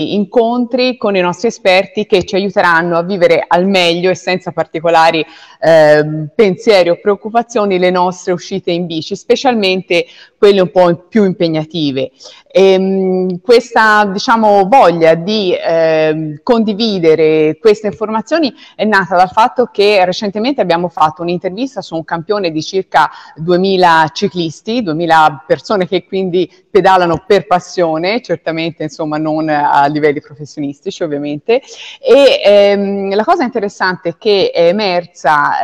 incontri con i nostri esperti che ci aiuteranno a vivere al meglio e senza particolari eh, pensieri o preoccupazioni le nostre uscite in bici, specialmente quelle un po' più impegnative. E, ehm, mh, questa diciamo, voglia di eh, condividere queste informazioni è nata dal fatto che recentemente abbiamo fatto un'intervista su un campione di circa 2000 ciclisti, 2000 persone che quindi pedalano per passione, certamente insomma non a livelli professionistici ovviamente. E ehm, la cosa interessante che è emersa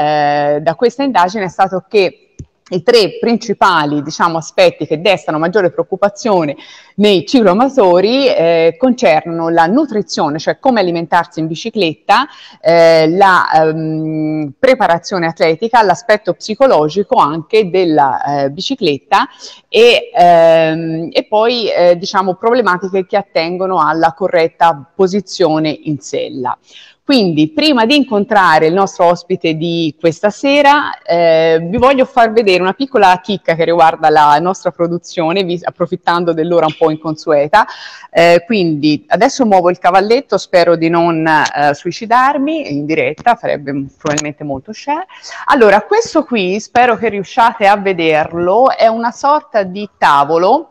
eh, da questa indagine è stato che i tre principali diciamo, aspetti che destano maggiore preoccupazione nei ciclomatori eh, concernono la nutrizione, cioè come alimentarsi in bicicletta, eh, la ehm, preparazione atletica, l'aspetto psicologico anche della eh, bicicletta e, ehm, e poi eh, diciamo, problematiche che attengono alla corretta posizione in sella. Quindi prima di incontrare il nostro ospite di questa sera eh, vi voglio far vedere una piccola chicca che riguarda la nostra produzione, vi, approfittando dell'ora un po' inconsueta. Eh, quindi adesso muovo il cavalletto, spero di non eh, suicidarmi in diretta, farebbe probabilmente molto share. Allora, questo qui, spero che riusciate a vederlo, è una sorta di tavolo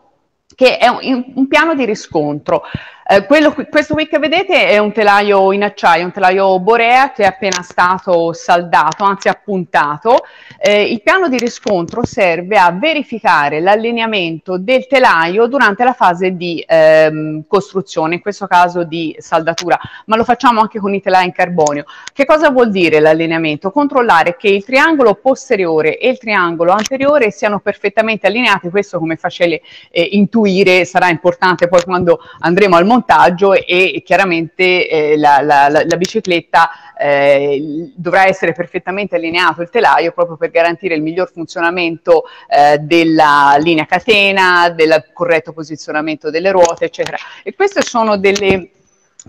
che è un, un, piano di riscontro. Eh, quello, questo wick vedete è un telaio in acciaio, un telaio borea che è appena stato saldato, anzi appuntato. Eh, il piano di riscontro serve a verificare l'allineamento del telaio durante la fase di ehm, costruzione, in questo caso di saldatura, ma lo facciamo anche con i telai in carbonio. Che cosa vuol dire l'allineamento? Controllare che il triangolo posteriore e il triangolo anteriore siano perfettamente allineati, questo come facile eh, intuire sarà importante poi quando andremo al mondo montaggio e chiaramente eh, la, la, la, bicicletta eh, dovrà essere perfettamente allineato il telaio proprio per garantire il miglior funzionamento eh, della linea catena, del corretto posizionamento delle ruote, eccetera. E queste sono delle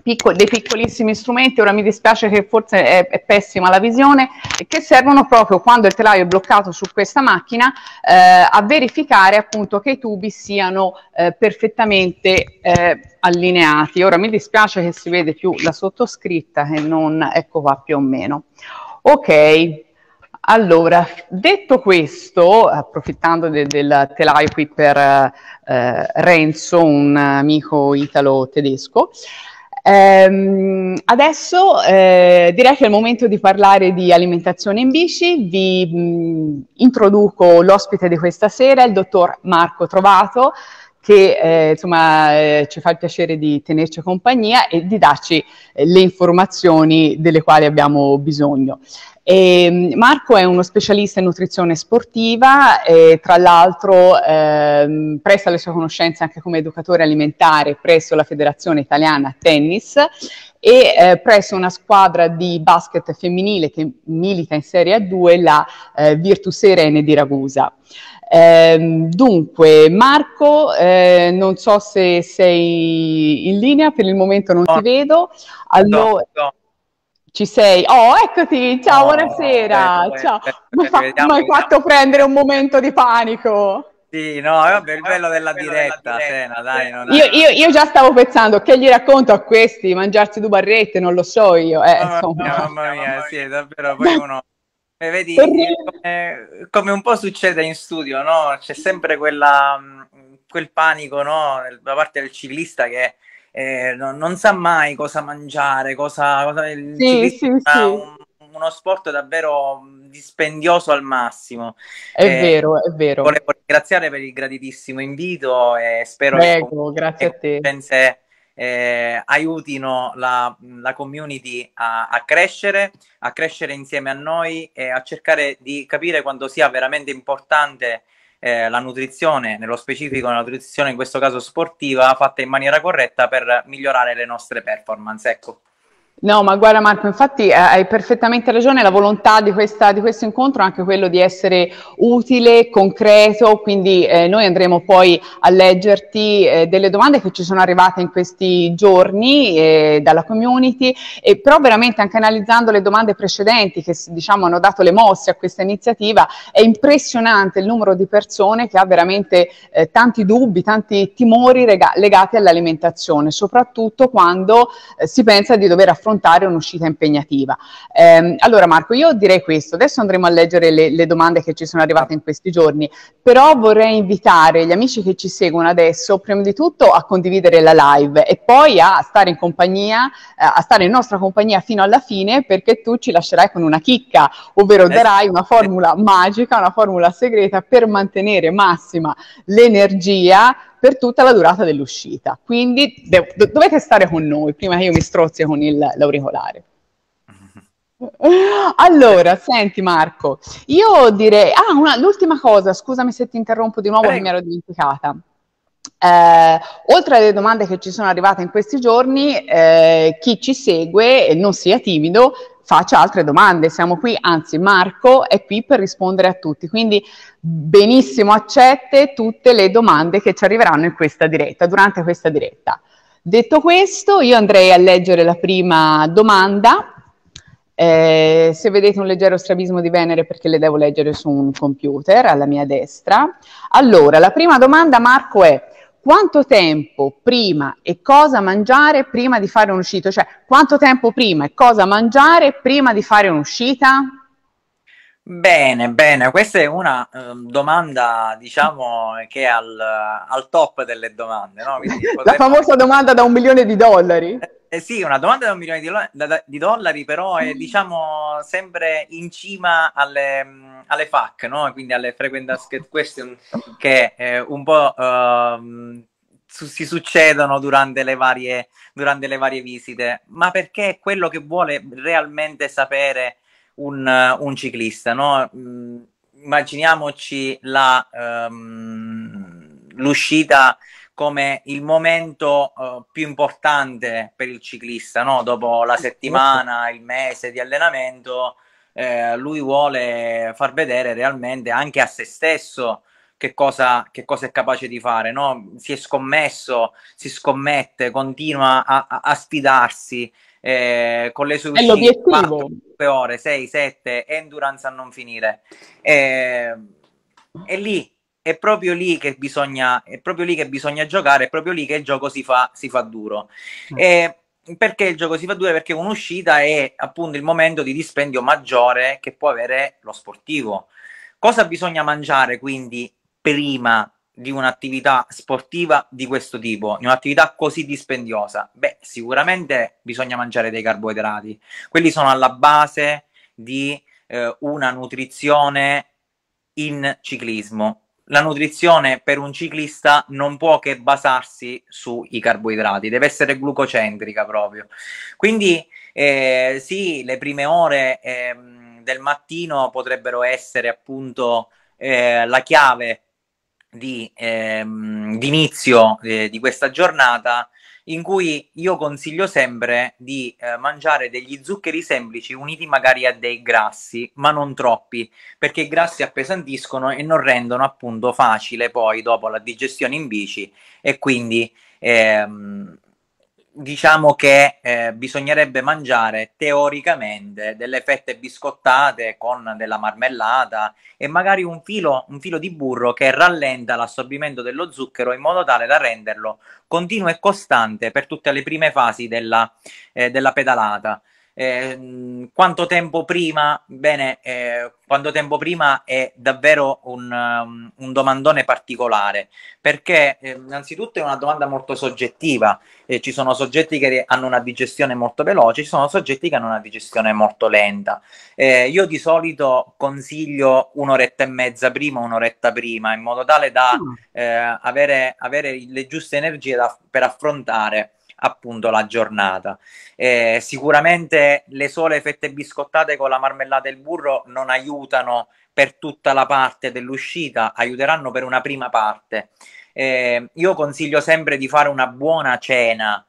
Piccoli, dei piccolissimi strumenti, ora mi dispiace che forse è, è, pessima la visione, che servono proprio quando il telaio è bloccato su questa macchina eh, a verificare appunto che i tubi siano eh, perfettamente eh, allineati. Ora mi dispiace che si vede più la sottoscritta che non, ecco qua più o meno. Ok, allora, detto questo, approfittando de del telaio qui per eh, Renzo, un amico italo-tedesco, Ehm, adesso eh, direi che è il momento di parlare di alimentazione in bici. Vi mh, mm, introduco l'ospite di questa sera, il dottor Marco Trovato, che eh, insomma eh, ci fa il piacere di tenerci compagnia e di darci eh, le informazioni delle quali abbiamo bisogno. E ehm, Marco è uno specialista in nutrizione sportiva e tra l'altro ehm, presta le sue conoscenze anche come educatore alimentare presso la Federazione Italiana Tennis e eh, presso una squadra di basket femminile che milita in Serie A2, la eh, Virtus Irene di Ragusa. Ehm, dunque, Marco, eh, non so se sei in linea, per il momento non no. ti vedo. Allora, no, no. Ci sei? Oh, eccoti! Ciao, buonasera! Bello, Ciao. Bello, Mi hai fatto prendere un momento di panico. Sì, no, vabbè, il bello della diretta, della diretta Sena, dai. Non io, io, io, già stavo pensando, che gli racconto a questi? Mangiarsi due barrette, non lo so io. Eh, mamma, mia, mamma mia, sì, davvero, poi uno... Vedi, come, come, un po' succede in studio, no? C'è sempre quella, quel panico, no? Da parte del ciclista che eh, non, non, sa mai cosa mangiare, cosa... cosa sì, sì, sì. Un, uno sport davvero dispendioso al massimo. È eh, vero, è vero. Volevo ringraziare per il gratitissimo invito e spero Prego, che... Comunque, grazie a te. Pensi, eh, aiutino la, la community a, a, crescere, a crescere insieme a noi e a cercare di capire quanto sia veramente importante eh, la nutrizione, nello specifico la nutrizione in questo caso sportiva, fatta in maniera corretta per migliorare le nostre performance. Ecco. No, ma guarda Marco, infatti eh, hai perfettamente ragione, la volontà di, questa, di questo incontro è anche quello di essere utile, concreto, quindi eh, noi andremo poi a leggerti eh, delle domande che ci sono arrivate in questi giorni eh, dalla community, e però veramente anche analizzando le domande precedenti che diciamo, hanno dato le mosse a questa iniziativa, è impressionante il numero di persone che ha veramente eh, tanti dubbi, tanti timori rega- legati all'alimentazione, soprattutto quando eh, si pensa di dover affrontare affrontare un'uscita impegnativa. Eh, allora Marco, io direi questo, adesso andremo a leggere le, le domande che ci sono arrivate in questi giorni, però vorrei invitare gli amici che ci seguono adesso, prima di tutto a condividere la live e poi a stare in compagnia, eh, a stare in nostra compagnia fino alla fine perché tu ci lascerai con una chicca, ovvero eh darai una formula magica, una formula segreta per mantenere massima l'energia per tutta la durata dell'uscita. Quindi de- do- dovete stare con noi prima che io mi strozzi con il, l'auricolare. Allora, senti Marco, io direi, ah, una, l'ultima cosa, scusami se ti interrompo di nuovo, Prego. mi ero dimenticata. Eh, oltre alle domande che ci sono arrivate in questi giorni, eh, chi ci segue, non sia timido, faccia altre domande. Siamo qui, anzi Marco è qui per rispondere a tutti. Quindi benissimo accette tutte le domande che ci arriveranno in questa diretta, durante questa diretta. Detto questo, io andrei a leggere la prima domanda. Eh, se vedete un leggero strabismo di Venere perché le devo leggere su un computer alla mia destra. Allora, la prima domanda Marco è quanto tempo prima e cosa mangiare prima di fare un'uscita? Cioè, quanto tempo prima e cosa mangiare prima di fare un'uscita? Bene, bene, questa è una eh, domanda, diciamo, che è al, al top delle domande, no? Quindi, La famosa domanda da un milione di dollari? Eh sì, una domanda da un milione di, di dollari, però è mm. diciamo sempre in cima alle, mm, alle FAC, no? quindi alle frequent asked question, mm, che eh, un po' uh, su- si succedono durante le, varie, durante le, varie, visite, ma perché è quello che vuole realmente sapere un, eh, un ciclista. No? Mm, immaginiamoci la, um, l'uscita come il momento uh, più importante per il ciclista, no? dopo la settimana, il mese di allenamento, eh, lui vuole far vedere realmente anche a se stesso che cosa, che cosa è capace di fare, no? si è scommesso, si scommette, continua a, a, sfidarsi eh, con le sue uscite 4 ore, 6, 7, endurance a non finire. Eh, è lì è proprio lì che bisogna, è proprio lì che bisogna giocare, è proprio lì che il gioco si fa, si fa duro. Mm. E perché il gioco si fa duro? Perché un'uscita è appunto il momento di dispendio maggiore che può avere lo sportivo. Cosa bisogna mangiare quindi prima di un'attività sportiva di questo tipo, di un'attività così dispendiosa? Beh, sicuramente bisogna mangiare dei carboidrati. Quelli sono alla base di eh, una nutrizione in ciclismo la nutrizione per un ciclista non può che basarsi sui carboidrati, deve essere glucocentrica proprio. Quindi eh, sì, le prime ore eh, del mattino potrebbero essere appunto eh, la chiave di, ehm, inizio eh, di questa giornata in cui io consiglio sempre di eh, mangiare degli zuccheri semplici uniti magari a dei grassi, ma non troppi, perché i grassi appesantiscono e non rendono appunto facile poi dopo la digestione in bici e quindi ehm, diciamo che eh, bisognerebbe mangiare teoricamente delle fette biscottate con della marmellata e magari un filo, un filo di burro che rallenta l'assorbimento dello zucchero in modo tale da renderlo continuo e costante per tutte le prime fasi della, eh, della pedalata. Ehm, quanto tempo prima? Bene, eh, quanto tempo prima è davvero un, um, un domandone particolare, perché eh, innanzitutto è una domanda molto soggettiva. Eh, ci sono soggetti che hanno una digestione molto veloce, ci sono soggetti che hanno una digestione molto lenta. Eh, io di solito consiglio un'oretta e mezza prima, un'oretta prima, in modo tale da ah. eh, avere, avere, le giuste energie da, per affrontare appunto la giornata. Eh, sicuramente le sole fette biscottate con la marmellata e il burro non aiutano per tutta la parte dell'uscita, aiuteranno per una prima parte. Eh, io consiglio sempre di fare una buona cena,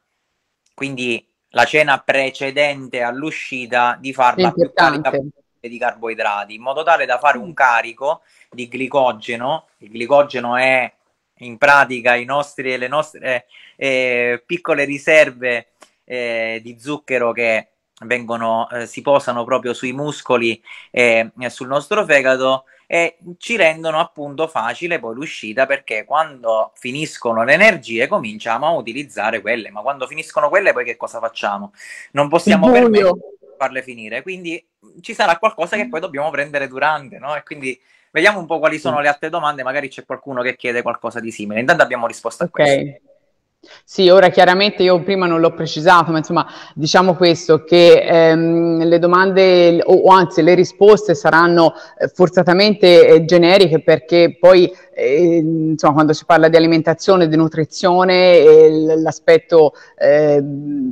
quindi la cena precedente all'uscita di farla più carica di carboidrati, in modo tale da fare un carico di glicogeno. Il glicogeno è in pratica i nostri, le nostre eh, eh, piccole riserve eh, di zucchero che vengono, eh, si posano proprio sui muscoli e sul nostro fegato e ci rendono appunto facile poi l'uscita perché quando finiscono le energie cominciamo a utilizzare quelle, ma quando finiscono quelle poi che cosa facciamo? Non possiamo permettere farle finire, quindi ci sarà qualcosa che poi dobbiamo prendere durante, no? E quindi Vediamo un po' quali sono le altre domande, magari c'è qualcuno che chiede qualcosa di simile. Intanto abbiamo risposto a questo. Sì, ora chiaramente io prima non l'ho precisato, ma insomma diciamo questo, che ehm, le domande o, o, anzi le risposte saranno eh, forzatamente eh, generiche perché poi insomma, quando si parla di alimentazione, di nutrizione, eh, l'aspetto eh,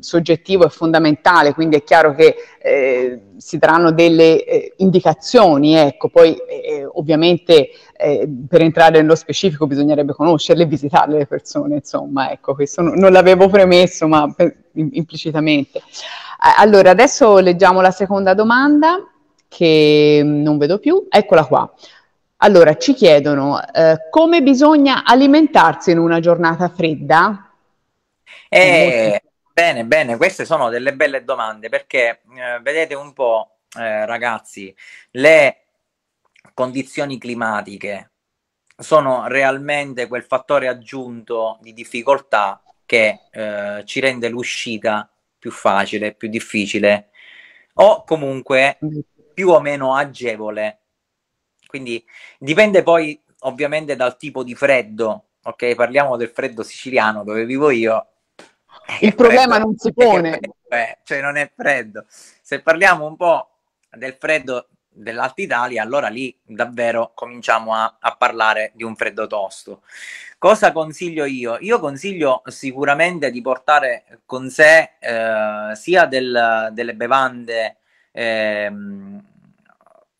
soggettivo è fondamentale, quindi è chiaro che ehm, si daranno delle eh, indicazioni, ecco, poi eh, ovviamente eh, per entrare nello specifico bisognerebbe conoscerle e visitarle le persone, insomma, ecco, questo non, non l'avevo premesso, ma per, in, implicitamente. Allora, adesso leggiamo la seconda domanda che non vedo più, eccola qua. Allora, ci chiedono eh, come bisogna alimentarsi in una giornata fredda? Eh, bene, bene, queste sono delle belle domande perché eh, vedete un po', eh, ragazzi, le condizioni climatiche sono realmente quel fattore aggiunto di difficoltà che eh, ci rende l'uscita più facile, più difficile o comunque mm. più o meno agevole quindi dipende poi ovviamente dal tipo di freddo, ok? Parliamo del freddo siciliano dove vivo io. Eh, Il problema freddo, non si pone. È, eh? cioè non è freddo. Se parliamo un po' del freddo dell'Alta Italia, allora lì davvero cominciamo a, a, parlare di un freddo tosto. Cosa consiglio io? Io consiglio sicuramente di portare con sé eh, sia del, delle bevande eh,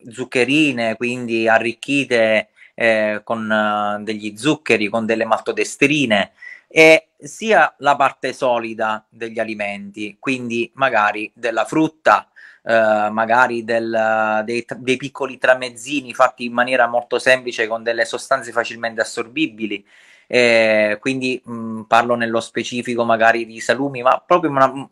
zuccherine, quindi arricchite eh, con eh, degli zuccheri, con delle maltodestrine, e sia la parte solida degli alimenti, quindi magari della frutta, eh, magari del, dei, dei, piccoli tramezzini fatti in maniera molto semplice con delle sostanze facilmente assorbibili. Eh, quindi mh, mm, parlo nello specifico magari di salumi, ma proprio una,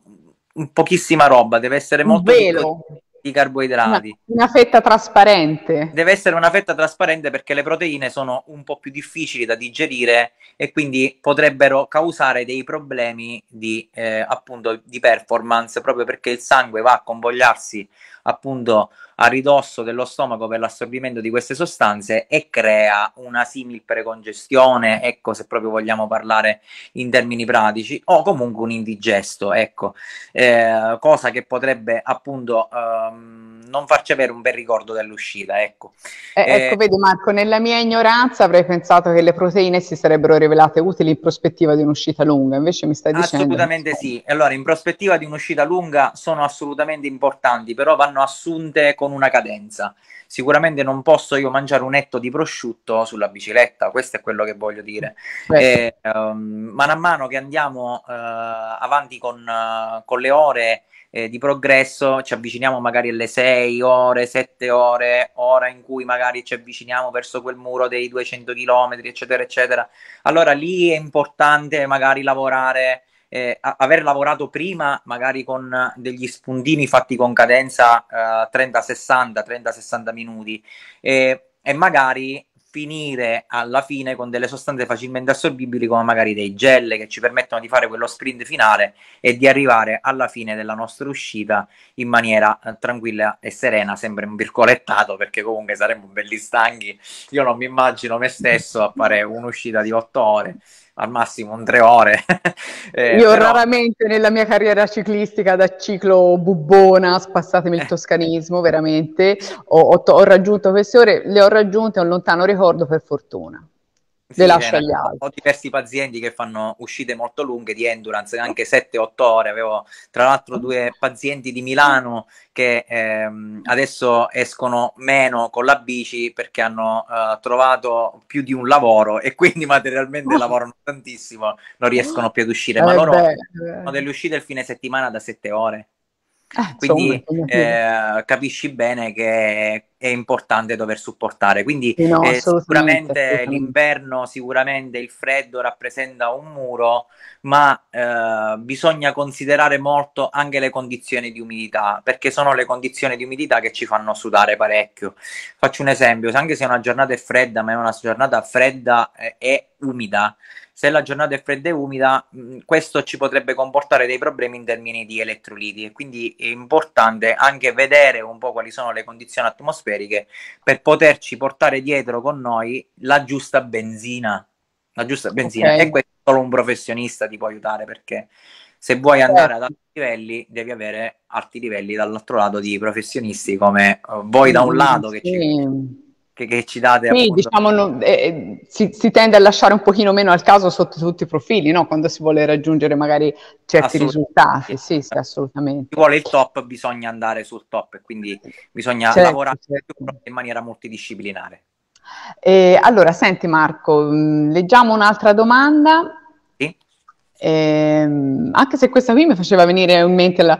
pochissima roba, deve essere molto... Un velo, i carboidrati. Una, una, fetta trasparente. Deve essere una fetta trasparente perché le proteine sono un po' più difficili da digerire e quindi potrebbero causare dei problemi di, eh, appunto, di performance proprio perché il sangue va a convogliarsi appunto a ridosso dello stomaco per l'assorbimento di queste sostanze e crea una simil precongestione, ecco se proprio vogliamo parlare in termini pratici, o comunque un indigesto, ecco, eh, cosa che potrebbe appunto... Ehm, non farci avere un bel ricordo dell'uscita, ecco. Eh, ecco, eh, ecco, vedi Marco, nella mia ignoranza avrei pensato che le proteine si sarebbero rivelate utili in prospettiva di un'uscita lunga, invece mi stai dicendo... Assolutamente sì, allora in prospettiva di un'uscita lunga sono assolutamente importanti, però vanno assunte con una cadenza. Sicuramente non posso io mangiare un etto di prosciutto sulla bicicletta, questo è quello che voglio dire. Eh, um, man mano che andiamo uh, avanti con, uh, con, le ore eh, di progresso, ci avviciniamo magari alle 6, 6 ore, 7 ore, ora in cui magari ci avviciniamo verso quel muro dei 200 km, eccetera, eccetera. Allora lì è importante magari lavorare, eh, aver lavorato prima magari con degli spuntini fatti con cadenza eh, 30-60, 30-60 minuti e, eh, e magari finire alla fine con delle sostanze facilmente assorbibili come magari dei gel che ci permettono di fare quello sprint finale e di arrivare alla fine della nostra uscita in maniera eh, tranquilla e serena, sempre un virgolettato perché comunque saremmo belli stanchi. Io non mi immagino me stesso a fare un'uscita di 8 ore al massimo un tre ore. eh, Io però... raramente nella mia carriera ciclistica da ciclo bubbona, spassatemi il eh. toscanismo, veramente, ho, ho, ho raggiunto queste ore, le ho raggiunte, ho un lontano ricordo per fortuna. Sì, le lascio cioè, agli altri. Ho diversi pazienti che fanno uscite molto lunghe di endurance, anche 7-8 ore. Avevo tra l'altro due pazienti di Milano che ehm, adesso escono meno con la bici perché hanno eh, trovato più di un lavoro e quindi materialmente lavorano tantissimo, non riescono più ad uscire. Ma eh loro beh, beh. delle uscite il fine settimana da 7 ore. Ah, Quindi insomma, eh, capisci bene che è importante dover supportare. Quindi no, eh, sicuramente, assolutamente. l'inverno, sicuramente il freddo rappresenta un muro, ma eh, bisogna considerare molto anche le condizioni di umidità, perché sono le condizioni di umidità che ci fanno sudare parecchio. Faccio un esempio, anche se una giornata è fredda, ma è una giornata fredda e eh, umida, se la giornata è fredda e umida, mh, mm, questo ci potrebbe comportare dei problemi in termini di elettroliti e quindi è importante anche vedere un po' quali sono le condizioni atmosferiche per poterci portare dietro con noi la giusta benzina. La giusta benzina. Okay. E questo solo un professionista ti può aiutare perché se vuoi certo. andare ad alti livelli devi avere alti livelli dall'altro lato di professionisti come eh, voi da un lato che sì. ci che, che ci date. Sì, diciamo, non, eh, eh, si, si, tende a lasciare un pochino meno al caso sotto tutti i profili, no? quando si vuole raggiungere magari certi risultati. Sì, sì, assolutamente. Chi vuole il top, bisogna andare sul top, e quindi bisogna certo, lavorare certo. in maniera multidisciplinare. Eh, allora, senti Marco, mm, leggiamo un'altra domanda Ehm, anche se questa qui mi faceva venire in mente, la,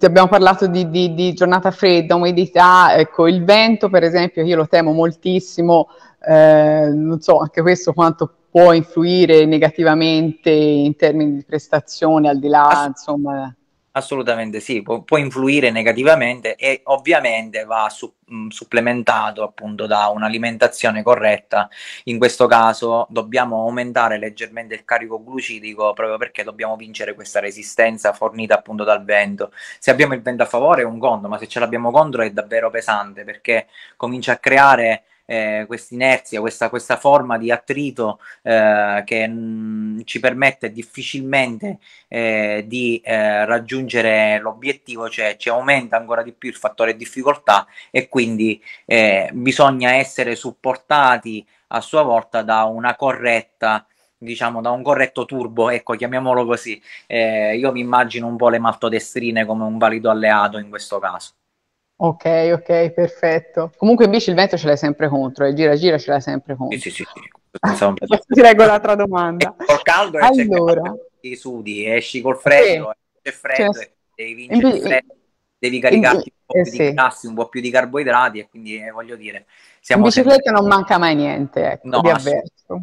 abbiamo parlato di, di, di giornata fredda, umidità, ecco il vento per esempio, io lo temo moltissimo, eh, non so anche questo quanto può influire negativamente in termini di prestazione al di là insomma Assolutamente sì, Pu- può, influire negativamente e ovviamente va su- mh, mm, supplementato appunto da un'alimentazione corretta. In questo caso dobbiamo aumentare leggermente il carico glucidico proprio perché dobbiamo vincere questa resistenza fornita appunto dal vento. Se abbiamo il vento a favore è un conto, ma se ce l'abbiamo contro è davvero pesante perché comincia a creare eh, questa inerzia, questa, questa, forma di attrito eh, che mh, mm, ci permette difficilmente eh, di eh, raggiungere l'obiettivo, cioè ci aumenta ancora di più il fattore difficoltà e quindi eh, bisogna essere supportati a sua volta da una corretta diciamo da un corretto turbo, ecco, chiamiamolo così. io mi immagino un po' le maltodestrine come un valido alleato in questo caso. Ok, ok, perfetto. Comunque in bici il vento ce l'hai sempre contro, e eh. gira gira ce l'hai sempre contro. Sì, sì, sì. sì. Ti leggo l'altra domanda. col caldo e allora. i sudi, esci col freddo, sì. Eh. c'è freddo, cioè, devi vincere il freddo, devi caricarti un po' più eh, di sì. un po' più di carboidrati e quindi eh, voglio dire... Siamo in bicicletta sempre... non manca mai niente, ecco, no, di avverso.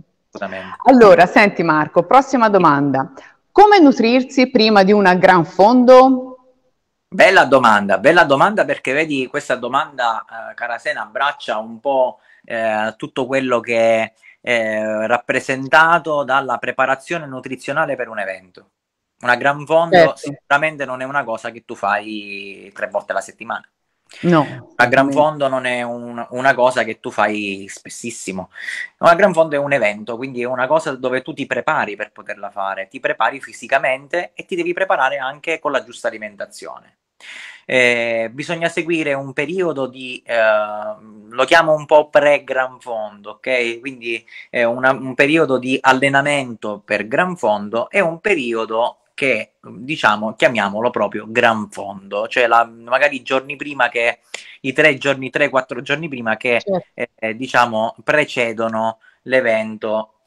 Allora, senti Marco, prossima domanda. Come nutrirsi prima di una gran fondo? Bella domanda, bella domanda perché vedi questa domanda, eh, Carasena, abbraccia un po' eh, tutto quello che è eh, rappresentato dalla preparazione nutrizionale per un evento. Una gran fondo certo. sicuramente non è una cosa che tu fai tre volte alla settimana. No. A gran fondo non è un, una cosa che tu fai spessissimo. a gran fondo è un evento, quindi è una cosa dove tu ti prepari per poterla fare, ti prepari fisicamente e ti devi preparare anche con la giusta alimentazione. Eh, bisogna seguire un periodo di eh, lo chiamo un po' pre-gran fondo, ok? Quindi è una, un periodo di allenamento per gran fondo e un periodo che diciamo, chiamiamolo proprio gran fondo, cioè la, magari giorni prima che i tre giorni, tre, quattro giorni prima che certo. eh, diciamo precedono l'evento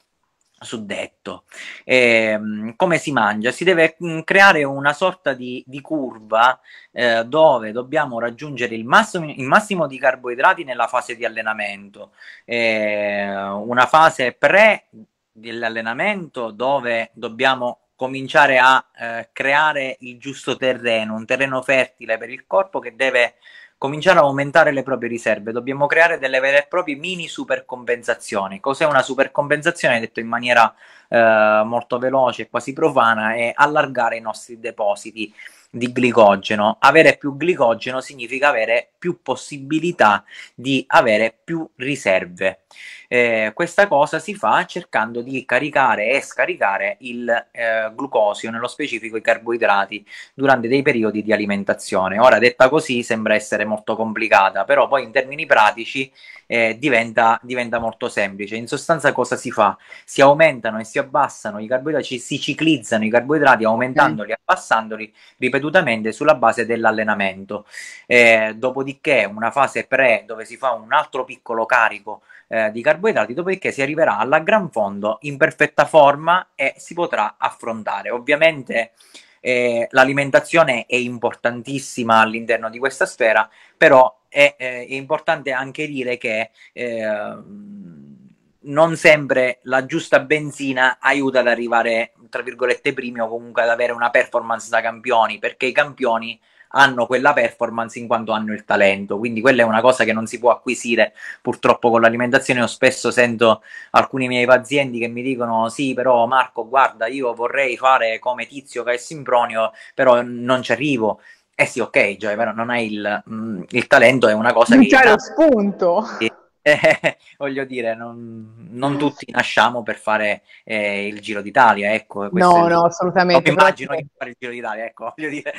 suddetto. E, ehm, come si mangia? Si deve mm, creare una sorta di, di curva eh, dove dobbiamo raggiungere il massimo, il massimo, di carboidrati nella fase di allenamento, e, eh, una fase pre dell'allenamento dove dobbiamo cominciare a eh, creare il giusto terreno, un terreno fertile per il corpo che deve cominciare a aumentare le proprie riserve. Dobbiamo creare delle vere e proprie mini supercompensazioni. Cos'è una supercompensazione? Detto in maniera eh, molto veloce e quasi profana è allargare i nostri depositi di glicogeno. Avere più glicogeno significa avere più possibilità di avere più riserve. Eh, questa cosa si fa cercando di caricare e scaricare il eh, glucosio, nello specifico i carboidrati, durante dei periodi di alimentazione. Ora, detta così sembra essere molto complicata, però poi in termini pratici eh, diventa, diventa molto semplice. In sostanza, cosa si fa? Si aumentano e si abbassano i carboidrati, si ciclizzano i carboidrati aumentandoli e mm. okay. abbassandoli ripetutamente sulla base dell'allenamento. Eh, dopodiché una fase pre dove si fa un altro piccolo carico eh, di carboidrati, dopodiché si arriverà alla gran fondo in perfetta forma e si potrà affrontare. Ovviamente eh, l'alimentazione è importantissima all'interno di questa sfera, però è, eh, è importante anche dire che ehm, non sempre la giusta benzina aiuta ad arrivare, tra virgolette, primi o comunque ad avere una performance da campioni, perché i campioni hanno quella performance in quanto hanno il talento, quindi quella è una cosa che non si può acquisire purtroppo con l'alimentazione. Io spesso sento alcuni miei pazienti che mi dicono sì, però Marco, guarda, io vorrei fare come Tizio che è Simpronio, però non ci arrivo. Eh sì, ok, Gioia, però non hai il, mh, mm, il talento, è una cosa non che... Non c'è lo spunto! Sì eh, voglio dire, non, non, tutti nasciamo per fare eh, il Giro d'Italia, ecco. No, no, assolutamente. Non immagino che fare il Giro d'Italia, ecco, voglio dire.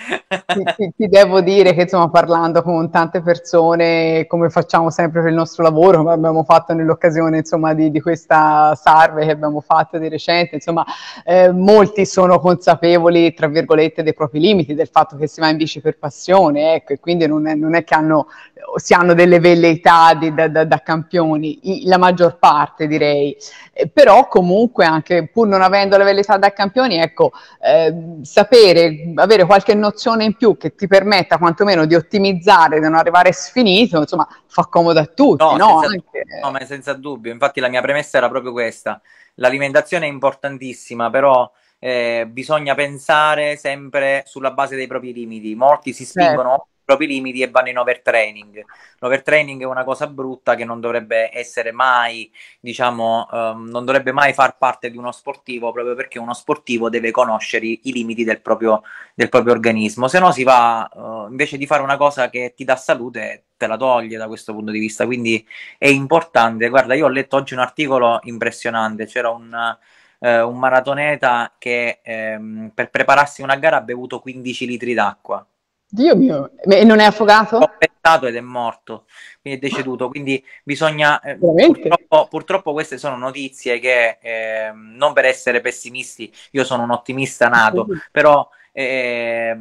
Ti, ti, ti, devo dire che, insomma, parlando con tante persone, come facciamo sempre per il nostro lavoro, come abbiamo fatto nell'occasione, insomma, di, di questa salve che abbiamo fatto di recente, insomma, eh, molti sono consapevoli, tra virgolette, dei propri limiti, del fatto che si va in bici per passione, ecco, e quindi non è, non è che hanno, si hanno delle velleità di, da, da, da campioni, la maggior parte direi, eh, però comunque anche pur non avendo la velleità da campioni, ecco, eh, sapere, avere qualche nozione in più che ti permetta quantomeno di ottimizzare, di non arrivare sfinito, insomma, fa comodo a tutti, no? no? Senza, anche... no ma senza dubbio, infatti la mia premessa era proprio questa, l'alimentazione è importantissima, però eh, bisogna pensare sempre sulla base dei propri limiti. Molti si spingono certo. i propri limiti e vanno in overtraining. L'overtraining è una cosa brutta che non dovrebbe essere mai, diciamo, ehm, non dovrebbe mai far parte di uno sportivo proprio perché uno sportivo deve conoscere i limiti del proprio, del proprio organismo. Se no si va, eh, invece di fare una cosa che ti dà salute, te la toglie da questo punto di vista. Quindi è importante. Guarda, io ho letto oggi un articolo impressionante, c'era un eh, un maratoneta che ehm, per prepararsi una gara ha bevuto 15 litri d'acqua. Dio mio, e non è affogato? È pettato ed è morto, quindi è deceduto. Quindi bisogna. Eh, purtroppo, purtroppo, queste sono notizie che eh, non per essere pessimisti, io sono un ottimista nato, però eh,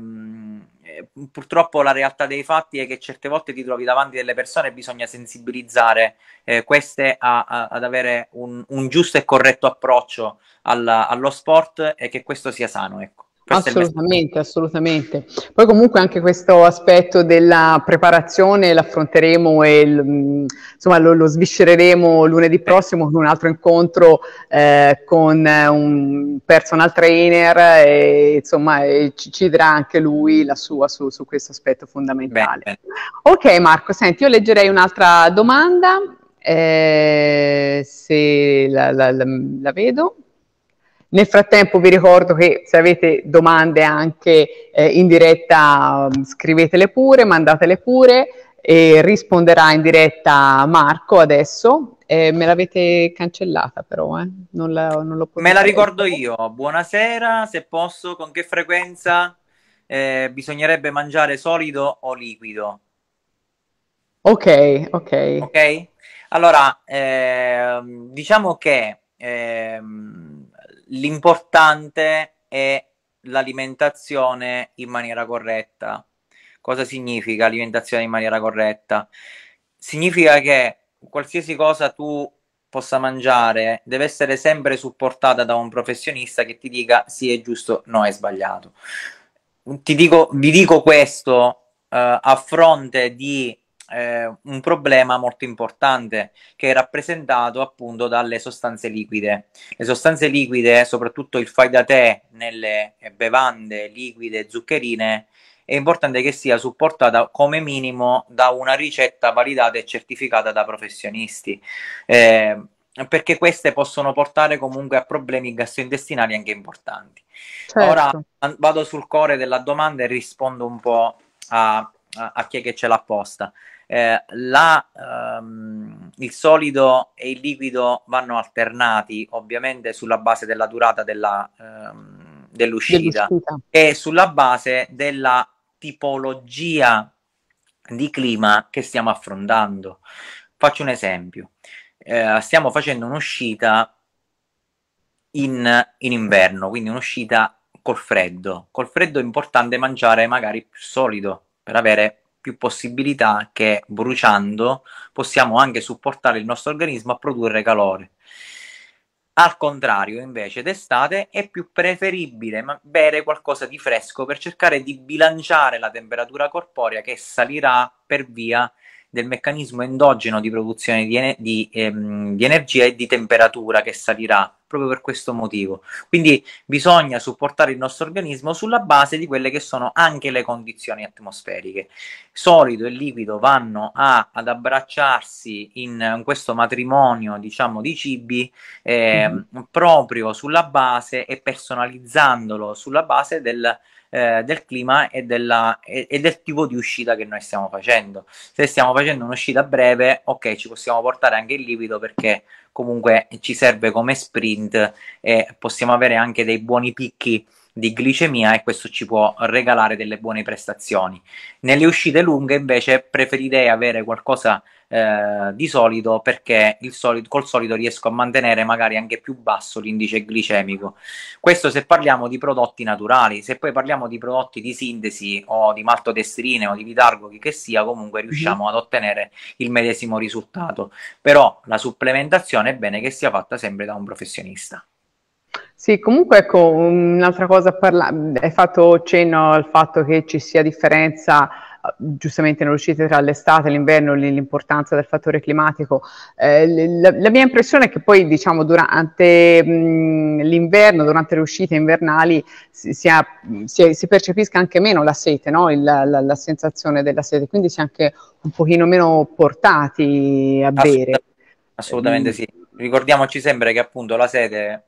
Ehm, purtroppo la realtà dei fatti è che certe volte ti trovi davanti delle persone e bisogna sensibilizzare eh, queste a, a, ad avere un, un, giusto e corretto approccio alla, allo sport e che questo sia sano. Ecco assolutamente, assolutamente. Poi comunque anche questo aspetto della preparazione l'affronteremo e mm, insomma, lo, lo, sviscereremo lunedì prossimo con un altro incontro eh, con un personal trainer e insomma e ci, dirà anche lui la sua su, su questo aspetto fondamentale. Bene. Ok Marco, senti, io leggerei un'altra domanda. Eh, se la, la, la, la vedo, nel frattempo vi ricordo che se avete domande anche eh, in diretta mm, scrivetele pure, mandatele pure e risponderà in diretta Marco adesso. Eh, me l'avete cancellata però, eh? non, la, non l'ho Me la ricordo io. Buonasera, se posso, con che frequenza eh, bisognerebbe mangiare solido o liquido? Ok, ok. Ok? Allora, ehm, diciamo che ehm, l'importante è l'alimentazione in maniera corretta. Cosa significa alimentazione in maniera corretta? Significa che qualsiasi cosa tu possa mangiare deve essere sempre supportata da un professionista che ti dica sì è giusto, no è sbagliato. Ti dico, vi dico questo eh, a fronte di eh, un problema molto importante che è rappresentato appunto dalle sostanze liquide. Le sostanze liquide, soprattutto il fai da te nelle eh, bevande liquide zuccherine, è importante che sia supportata come minimo da una ricetta validata e certificata da professionisti. Eh, perché queste possono portare comunque a problemi gastrointestinali anche importanti. Certo. Ora vado sul cuore della domanda e rispondo un po' a, a, a chi è che ce l'ha posta eh, la, ehm, il solido e il liquido vanno alternati ovviamente sulla base della durata della, ehm, dell'uscita, dell'uscita e sulla base della tipologia di clima che stiamo affrontando. Faccio un esempio. Eh, stiamo facendo un'uscita in, in, inverno, quindi un'uscita col freddo. Col freddo è importante mangiare magari più solido per avere più possibilità che bruciando possiamo anche supportare il nostro organismo a produrre calore. Al contrario, invece, d'estate è più preferibile bere qualcosa di fresco per cercare di bilanciare la temperatura corporea che salirà per via del meccanismo endogeno di produzione di, di, ehm, di energia e di temperatura che salirà proprio per questo motivo. Quindi bisogna supportare il nostro organismo sulla base di quelle che sono anche le condizioni atmosferiche. Solido e liquido vanno a, ad abbracciarsi in, in, questo matrimonio, diciamo, di cibi eh, mm proprio sulla base e personalizzandolo sulla base del eh, del clima e, della, e, e, del tipo di uscita che noi stiamo facendo. Se stiamo facendo un'uscita breve, ok, ci possiamo portare anche il liquido perché comunque ci serve come sprint e possiamo avere anche dei buoni picchi di glicemia e questo ci può regalare delle buone prestazioni. Nelle uscite lunghe invece preferirei avere qualcosa eh, di solido perché solid, col solido riesco a mantenere magari anche più basso l'indice glicemico. Questo se parliamo di prodotti naturali, se poi parliamo di prodotti di sintesi o di maltodestrine o di vitargoghi che sia, comunque mhm. riusciamo ad ottenere il medesimo risultato. Però la supplementazione è bene che sia fatta sempre da un professionista. Sì, comunque ecco, un'altra cosa, parla- hai fatto cenno al fatto che ci sia differenza eh, giustamente nell'uscita tra l'estate e l'inverno, l'importanza del fattore climatico. Eh, la, la, mia impressione è che poi, diciamo, durante mh, l'inverno, durante le uscite invernali, si, si, si, si percepisca anche meno la sete, no? Il, la, la, sensazione della sete, quindi si è anche un pochino meno portati a bere. Assolutamente, assolutamente sì. Ricordiamoci sempre che appunto la sete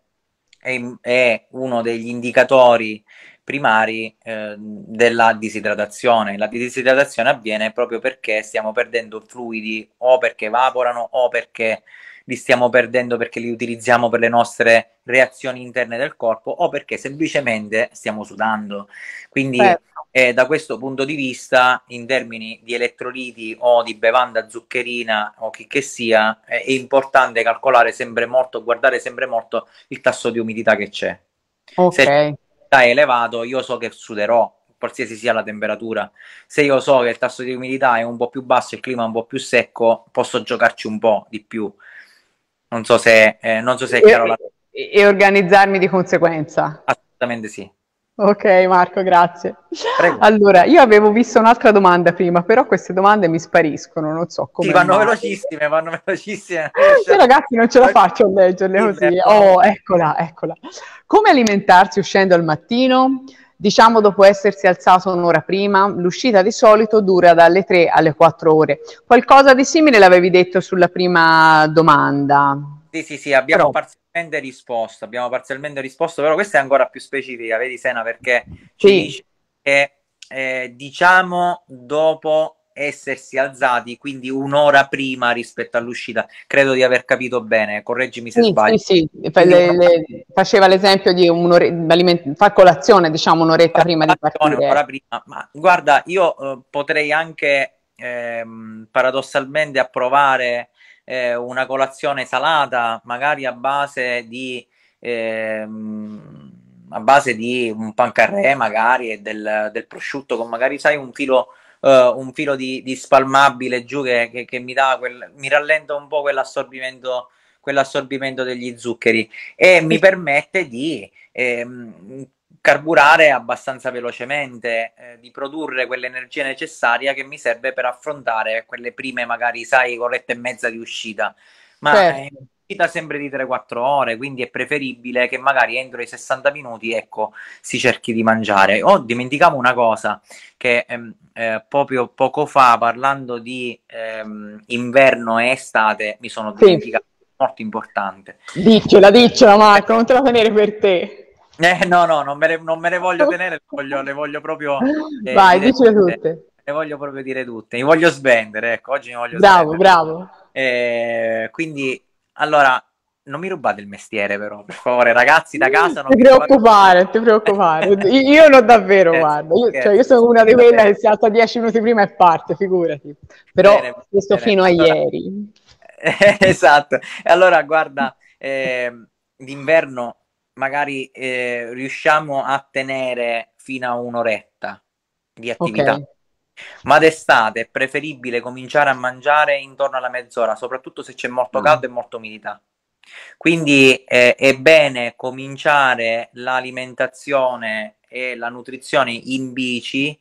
è, è uno degli indicatori primari eh, della disidratazione. La disidratazione avviene proprio perché stiamo perdendo fluidi o perché evaporano o perché li stiamo perdendo perché li utilizziamo per le nostre reazioni interne del corpo o perché semplicemente stiamo sudando. Quindi certo. eh, da questo punto di vista, in termini di elettroliti o di bevanda zuccherina o chi che sia, è importante calcolare sempre molto, guardare sempre molto il tasso di umidità che c'è. Ok. Se è elevato, io so che suderò, qualsiasi sia la temperatura. Se io so che il tasso di umidità è un po' più basso e il clima è un po' più secco, posso giocarci un po' di più. Non so se, eh, non so se è chiaro e, la... E organizzarmi di conseguenza. Assolutamente sì. Ok Marco, grazie. Prego. Allora, io avevo visto un'altra domanda prima, però queste domande mi spariscono, non so come. Sì, vanno velocissime, vanno velocissime. Io cioè, ragazzi non ce la faccio a leggerle così. Oh, eccola, eccola. Come alimentarsi uscendo al mattino? diciamo dopo essersi alzato un'ora prima, l'uscita di solito dura dalle 3 alle 4 ore. Qualcosa di simile l'avevi detto sulla prima domanda. Sì, sì, sì, abbiamo però... parzialmente risposto, abbiamo parzialmente risposto, però questa è ancora più specifica, vedi Sena, perché sì. ci dice che eh, diciamo dopo essersi alzati quindi un'ora prima rispetto all'uscita. Credo di aver capito bene, correggimi se sì, sbaglio. Sì, sì. Le, le, faceva l'esempio di un'oretta, fa colazione diciamo un'oretta prima di partire. Un'ora prima, ma guarda, io eh, potrei anche ehm, paradossalmente approvare eh, una colazione salata, magari a base di... Ehm, a base di un pancarré magari e del, del prosciutto con magari sai un filo uh, un filo di, di, spalmabile giù che, che, che mi dà quel, mi rallenta un po' quell'assorbimento quell'assorbimento degli zuccheri e mi permette di ehm, carburare abbastanza velocemente, eh, di produrre quell'energia necessaria che mi serve per affrontare quelle prime, magari, sai, orette e mezza di uscita. Ma certo. eh, uscita sempre di 3-4 ore, quindi è preferibile che magari entro i 60 minuti ecco, si cerchi di mangiare. Oh, dimenticavo una cosa che ehm, eh, proprio poco fa parlando di ehm, inverno e estate mi sono dimenticato sì. molto importante. Diccela, diccela Marco, non te la tenere per te. Eh, no, no, non me le, non me le voglio tenere, le voglio, le voglio proprio... Eh, Vai, dicele tutte. Le voglio proprio dire tutte, mi voglio svendere, ecco, oggi mi voglio Bravo, svendere. bravo. Eh, quindi allora, non mi rubate il mestiere, però, per favore, ragazzi da casa. Non ti preoccupare, ti preoccupare. io non davvero, guarda. Io, cioè, io sono una di quelle che si alza dieci minuti prima e parte, figurati. Però bene, questo bene. fino a allora... ieri. esatto. Allora, guarda, eh, d'inverno magari eh, riusciamo a tenere fino a un'oretta di attività. Okay. Ma d'estate è preferibile cominciare a mangiare intorno alla mezz'ora, soprattutto se c'è molto mm. caldo e molta umidità. Quindi eh, è bene cominciare l'alimentazione e la nutrizione in bici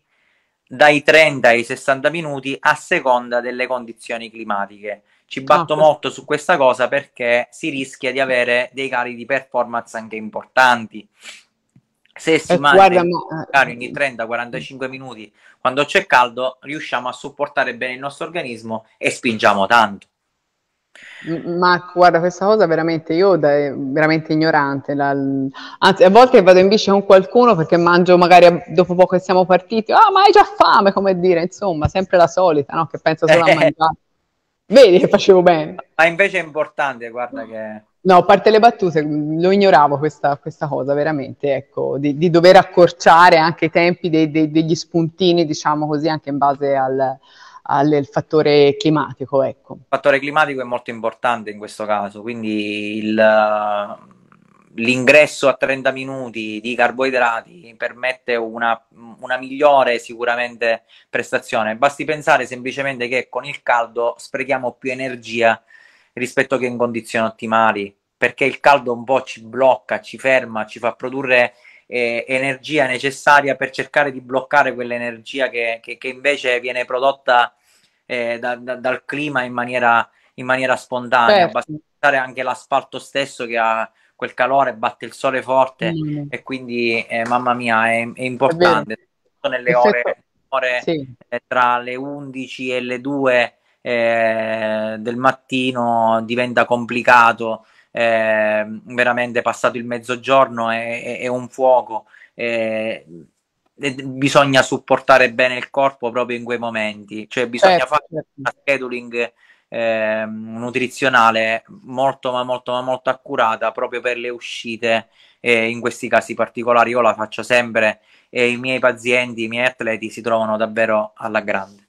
dai 30 ai 60 minuti a seconda delle condizioni climatiche. Ci ah, batto ah, molto su questa cosa perché si rischia di avere dei cali di performance anche importanti se si eh, mangia ma... ogni eh, eh, 30-45 minuti quando c'è caldo riusciamo a supportare bene il nostro organismo e spingiamo tanto ma guarda questa cosa veramente io da, eh, veramente ignorante la, anzi a volte vado in bici con qualcuno perché mangio magari dopo poco che siamo partiti ah ma hai già fame come dire insomma sempre la solita no? che penso solo a mangiare Vedi che facevo bene. Ma invece è importante, guarda che... No, a parte le battute, lo ignoravo questa, questa cosa veramente, ecco, di, di, dover accorciare anche i tempi dei, dei, degli spuntini, diciamo così, anche in base al, al fattore climatico. Ecco. Il fattore climatico è molto importante in questo caso, quindi il l'ingresso a 30 minuti di carboidrati permette una, una, migliore sicuramente prestazione. Basti pensare semplicemente che con il caldo sprechiamo più energia rispetto che in condizioni ottimali, perché il caldo un po' ci blocca, ci ferma, ci fa produrre eh, energia necessaria per cercare di bloccare quell'energia che, che, che invece viene prodotta eh, da, da, dal clima in maniera, in maniera spontanea. Certo. Basta pensare anche all'asfalto stesso che ha quel calore, batte il sole forte mm. e quindi, eh, mamma mia, è, è importante. È nelle ore, ore eh, tra le 11 e le 2 eh, del mattino diventa complicato, eh, veramente passato il mezzogiorno è, è, è un fuoco. Eh, bisogna supportare bene il corpo proprio in quei momenti, cioè bisogna certo, fare certo. una scheduling eh, nutrizionale molto ma molto ma molto accurata proprio per le uscite eh, in questi casi particolari io la faccio sempre e i miei pazienti, i miei atleti si trovano davvero alla grande.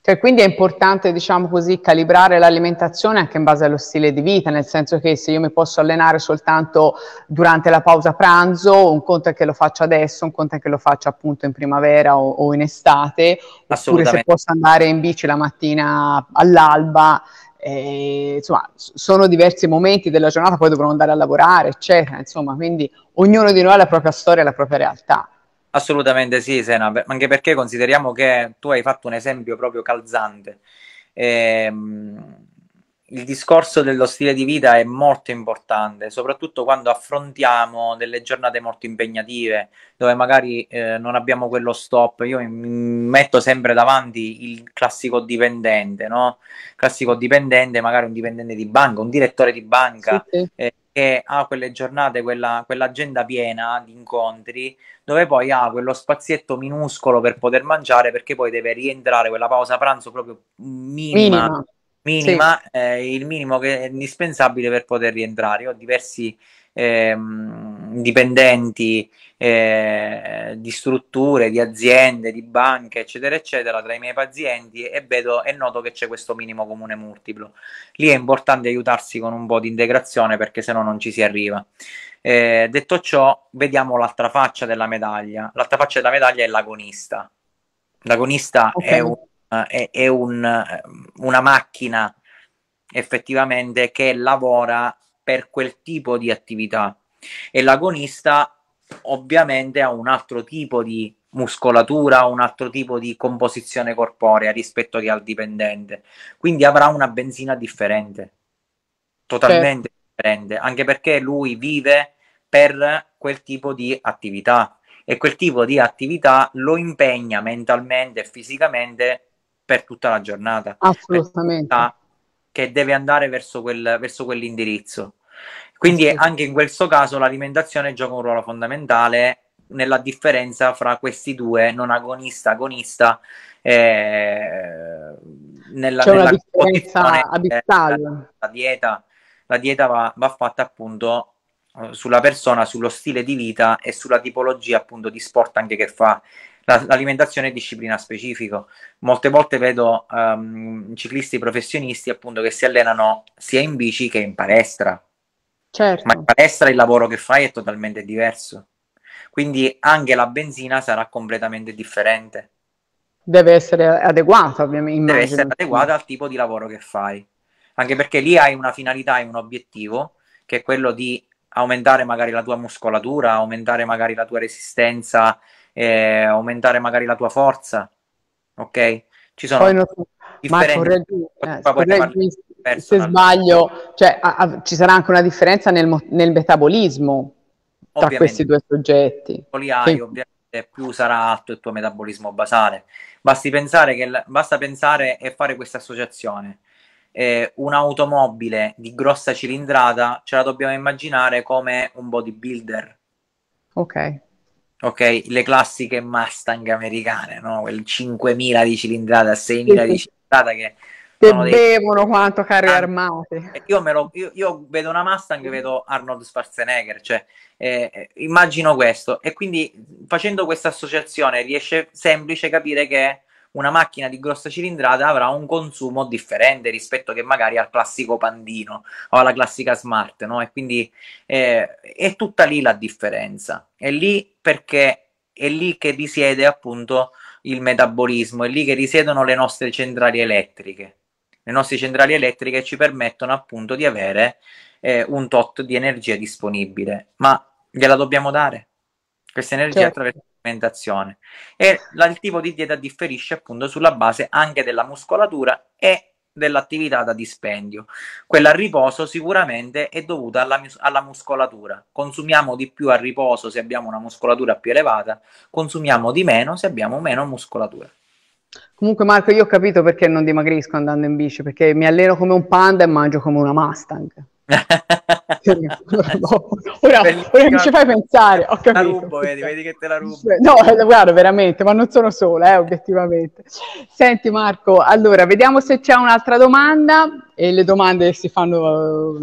Cioè, quindi è importante, diciamo così, calibrare l'alimentazione anche in base allo stile di vita, nel senso che se io mi posso allenare soltanto durante la pausa pranzo, un conto è che lo faccio adesso, un conto è che lo faccio appunto in primavera o, o in estate, oppure se posso andare in bici la mattina all'alba, eh, insomma, sono diversi momenti della giornata, poi dovrò andare a lavorare, eccetera, insomma, quindi ognuno di noi ha la propria storia, la propria realtà. Assolutamente sì, Sena, anche perché consideriamo che tu hai fatto un esempio proprio calzante. Ehm, il discorso dello stile di vita è molto importante, soprattutto quando affrontiamo delle giornate molto impegnative, dove magari eh, non abbiamo quello stop. Io mi metto sempre davanti il classico dipendente, no? Classico dipendente, magari un dipendente di banca, un direttore di banca. Sì, sì. Eh, che ha quelle giornate, quella, quell'agenda piena di incontri, dove poi ha quello spazietto minuscolo per poter mangiare, perché poi deve rientrare quella pausa pranzo proprio minima, minima, minima sì. eh, il minimo che è indispensabile per poter rientrare. Io ho diversi ehm, dipendenti eh, di strutture, di aziende, di banche, eccetera, eccetera, tra i miei pazienti e vedo e noto che c'è questo minimo comune multiplo. Lì è importante aiutarsi con un po' di integrazione perché se no non ci si arriva. Eh, detto ciò, vediamo l'altra faccia della medaglia. L'altra faccia della medaglia è l'agonista. L'agonista okay. è, un, è, è un, una macchina effettivamente che lavora per quel tipo di attività e l'agonista ovviamente ha un altro tipo di muscolatura, un altro tipo di composizione corporea rispetto che al dipendente, quindi avrà una benzina differente, totalmente certo. differente, anche perché lui vive per quel tipo di attività e quel tipo di attività lo impegna mentalmente e fisicamente per tutta la giornata. Assolutamente. Che deve andare verso, quel, verso quell'indirizzo. Quindi anche in questo caso l'alimentazione gioca un ruolo fondamentale nella differenza fra questi due non agonista agonista eh, nella, C'è nella una differenza eh, abissale. La, la, dieta, la dieta va, va fatta appunto eh, sulla persona, sullo stile di vita e sulla tipologia appunto di sport anche che fa l'alimentazione è disciplina specifica. Molte volte vedo um, ciclisti professionisti appunto che si allenano sia in bici che in palestra Certo. Ma in palestra il lavoro che fai è totalmente diverso. Quindi anche la benzina sarà completamente differente. Deve essere adeguata, ovviamente. Immagino. Deve essere adeguata al tipo di lavoro che fai. Anche perché lì hai una finalità e un obiettivo che è quello di aumentare magari la tua muscolatura, aumentare magari la tua resistenza, eh, aumentare magari la tua forza. Ok? Ci sono... Poi, differenza. Correggi, eh, se sbaglio, cioè, a, a, ci sarà anche una differenza nel, nel metabolismo tra questi due soggetti. Hai, ovviamente più sarà alto il tuo metabolismo basale. Basti pensare, che, basta pensare e fare questa associazione. Eh, un'automobile di grossa cilindrata ce la dobbiamo immaginare come un bodybuilder. Ok. Ok, le classiche Mustang americane, no? Quel 5.000 di cilindrata, 6.000 di cilindrata puntata che sono bevono quanto carri ah, armati. Eh, io, lo, io, io, vedo una Mustang e vedo Arnold Schwarzenegger, cioè, eh, eh, immagino questo. E quindi facendo questa associazione riesce semplice capire che una macchina di grossa cilindrata avrà un consumo differente rispetto che magari al classico pandino o alla classica smart, no? E quindi eh, è tutta lì la differenza. È lì perché è lì che risiede appunto il metabolismo, è lì che risiedono le nostre centrali elettriche. Le nostre centrali elettriche ci permettono appunto di avere eh, un tot di energia disponibile, ma gliela dobbiamo dare questa energia certo. attraverso l'alimentazione e la, il tipo di dieta differisce appunto sulla base anche della muscolatura e dell'attività da dispendio. Quella a riposo sicuramente è dovuta alla, alla, muscolatura. Consumiamo di più a riposo se abbiamo una muscolatura più elevata, consumiamo di meno se abbiamo meno muscolatura. Comunque Marco, io ho capito perché non dimagrisco andando in bici, perché mi alleno come un panda e mangio come una Mustang. ora, ora mi ci fai pensare, ho capito. La rubo, vedi, vedi che te la rubo. No, eh, guarda, veramente, ma non sono sola, eh, obiettivamente. Senti Marco, allora, vediamo se c'è un'altra domanda, e le domande si fanno... Uh,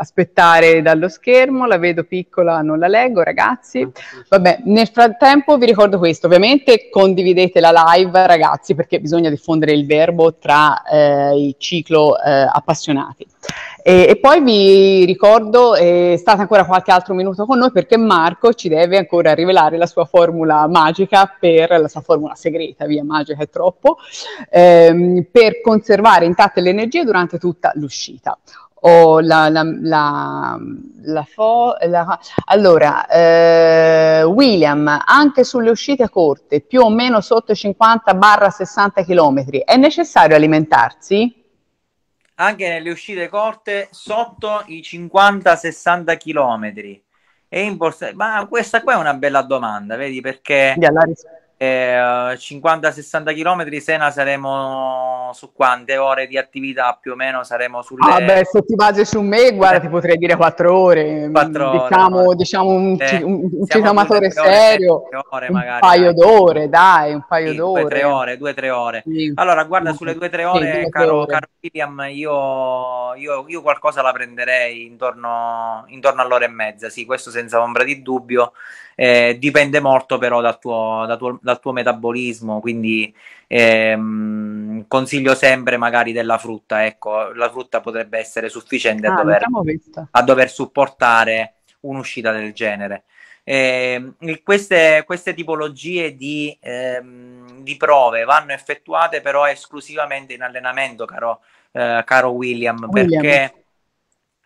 aspettare dallo schermo, la vedo piccola, non la leggo, ragazzi. Vabbè, nel frattempo vi ricordo questo, ovviamente condividete la live, ragazzi, perché bisogna diffondere il verbo tra eh, il ciclo eh, appassionati. E, e, poi vi ricordo, eh, state ancora qualche altro minuto con noi perché Marco ci deve ancora rivelare la sua formula magica, per, la sua formula segreta, via magica è troppo, ehm, per conservare intatte le energie durante tutta l'uscita. Oh, la, la, la, la, fo- la allora eh, William anche sulle uscite corte più o meno sotto i 50 60 km è necessario alimentarsi? anche nelle uscite corte sotto i 50-60 km. È impossibile. Ma questa qua è una bella domanda, vedi perché. Yeah, la risposta eh, 50-60 km Sena saremo su quante ore di attività più o meno saremo sulle... Ah beh, se ti basi su me, guarda, eh. ti potrei dire 4 ore. 4 diciamo, ore. Diciamo, diciamo un, eh, un, un amatore serio, ore, un magari, paio dai. d'ore, dai, un paio sì, d'ore. 2-3 ore, 2-3 ore. Sì. Allora, guarda, sulle 2-3 ore, sì, ore. caro William, io, io, io, qualcosa la prenderei intorno, intorno all'ora e mezza, sì, questo senza ombra di dubbio eh, dipende molto però dal tuo, dal tuo, dal tuo metabolismo, quindi ehm, consiglio sempre magari della frutta, ecco, la frutta potrebbe essere sufficiente ah, a, dover, a dover supportare un'uscita del genere. Eh, queste, queste, tipologie di, ehm, di, prove vanno effettuate però esclusivamente in allenamento, caro, eh, caro William, William, perché